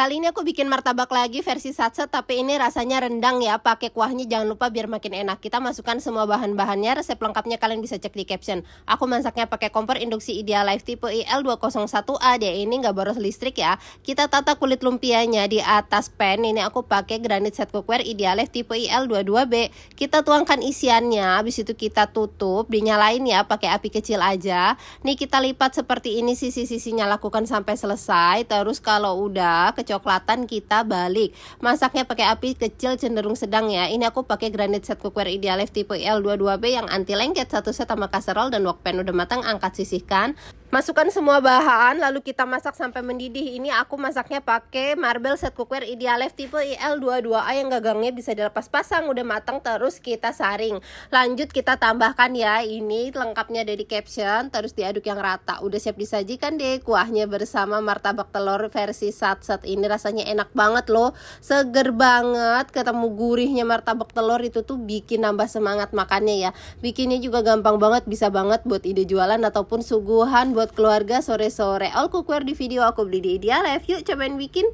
Kali ini aku bikin martabak lagi versi satset tapi ini rasanya rendang ya. Pakai kuahnya jangan lupa biar makin enak. Kita masukkan semua bahan-bahannya. Resep lengkapnya kalian bisa cek di caption. Aku masaknya pakai kompor induksi Ideal Life tipe IL201A. Dia ini nggak boros listrik ya. Kita tata kulit lumpianya di atas pan. Ini aku pakai granit set cookware Ideal Life tipe IL22B. Kita tuangkan isiannya. Habis itu kita tutup, dinyalain ya pakai api kecil aja. Nih kita lipat seperti ini sisi-sisinya lakukan sampai selesai. Terus kalau udah kecoklatan kita balik. Masaknya pakai api kecil cenderung sedang ya. Ini aku pakai granite set cookware Idealife tipe L22B yang anti lengket. Satu set sama kaserol dan wokpan udah matang angkat sisihkan. Masukkan semua bahan lalu kita masak sampai mendidih. Ini aku masaknya pakai marble set cookware Idealife tipe IL22A yang gagangnya bisa dilepas pasang, udah matang terus kita saring. Lanjut kita tambahkan ya. Ini lengkapnya dari caption terus diaduk yang rata. Udah siap disajikan deh kuahnya bersama martabak telur versi sat-sat ini rasanya enak banget loh. Seger banget ketemu gurihnya martabak telur itu tuh bikin nambah semangat makannya ya. Bikinnya juga gampang banget, bisa banget buat ide jualan ataupun suguhan buat keluarga sore-sore all cookware di video aku beli di Ideal review yuk cobain bikin